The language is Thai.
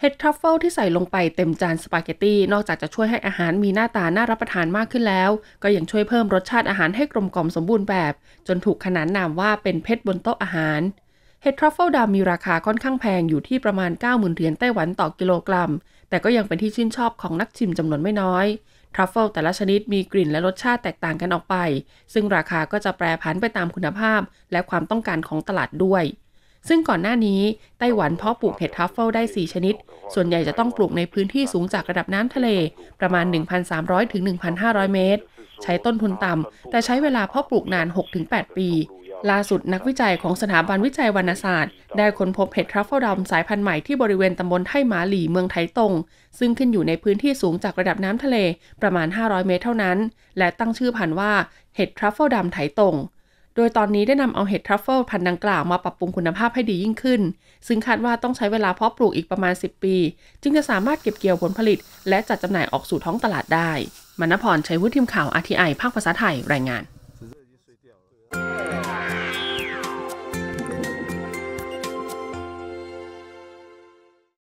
เห็ดทรัฟเฟิลที่ใส่ลงไปเต็มจานสปาเกตตีนอกจากจะช่วยให้อาหารมีหน้าตาน่ารับประทานมากขึ้นแล้ว ก็ยังช่วยเพิ่มรสชาติอาหารให้กลมกล่อมสมบูรณ์แบบ จนถูกขนานนามว่าเป็นเพชรบนโต๊ะอาหารเห็ดทรัฟเฟิลดำมีราคาค่อนข้างแพงอยู่ที่ประมาณ 90,000เหรียญไต้หวันต่อกิโลกรัม แต่ก็ยังเป็นที่ชื่นชอบของนักชิมจำนวนไม่น้อยทรัฟเฟิลแต่ละชนิดมีกลิ่นและรสชาติแตกต่างกันออกไป ซึ่งราคาก็จะแปรผันไปตามคุณภาพ และความต้องการของตลาดด้วยซึ่งก่อนหน้านี้ ไต้หวันเพาะปลูกเห็ดทัฟเฟิลได้ 4 ชนิด ส่วนใหญ่จะต้องปลูกในพื้นที่สูงจากระดับน้ำทะเลประมาณ 1,300 ถึง 1,500 เมตร ใช้ต้นทุนต่ำ แต่ใช้เวลาเพาะปลูกนาน 6-8 ปี ล่าสุดนักวิจัยของสถาบันวิจัยวรรณศาสตร์ได้ค้นพบ เห็ดทรัฟเฟิลดำสายพันธุ์ใหม่ที่บริเวณตำบลไท่หมาหลีเมืองไทตง ซึ่งขึ้นอยู่ในพื้นที่สูงจากระดับน้ำทะเลประมาณ 500 เมตร เท่านั้น และตั้งชื่อพันธุ์ว่า เห็ดทรัฟเฟิลดำไถตงโดยตอนนี้ได้นำเอาเห็ดทรัฟเฟิลพันธุ์ดังกล่าวมาปรับปรุงคุณภาพให้ดียิ่งขึ้น ซึ่งคาดว่าต้องใช้เวลาเพาะปลูกอีกประมาณ 10 ปี จึงจะสามารถเก็บเกี่ยวผลผลิต และจัดจำหน่ายออกสู่ท้องตลาดได้ มณพรชัยวุฒิทีมข่าวอีไอภาคภาษาไทย รายงาน